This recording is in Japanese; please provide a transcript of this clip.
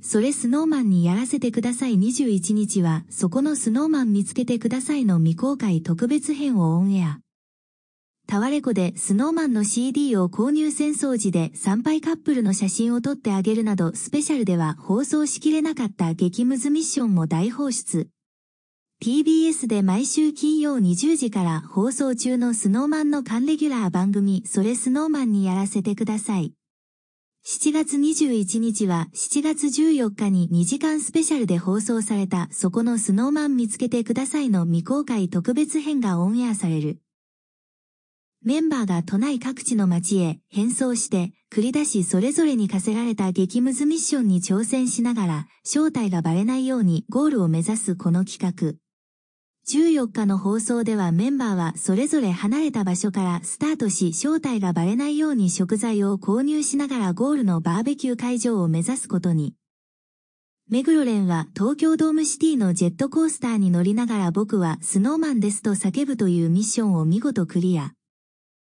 それスノーマンにやらせてください21日はそこのスノーマン見つけてくださいの未公開特別編をオンエア。タワレコでスノーマンの CD を購入戦争時で参拝カップルの写真を撮ってあげるなどスペシャルでは放送しきれなかった激ムズミッションも大放出。TBS で毎週金曜20時から放送中のスノーマンの缶レギュラー番組それスノーマンにやらせてください。7月21日は7月14日に2時間スペシャルで放送されたそこのスノーマン見つけてくださいの未公開特別編がオンエアされる。メンバーが都内各地の街へ変装して繰り出しそれぞれに課せられた激ムズミッションに挑戦しながら正体がバレないようにゴールを目指すこの企画。14日の放送ではメンバーはそれぞれ離れた場所からスタートし正体がバレないように食材を購入しながらゴールのバーベキュー会場を目指すことに。目黒蓮は東京ドームシティのジェットコースターに乗りながら僕はスノーマンですと叫ぶというミッションを見事クリア。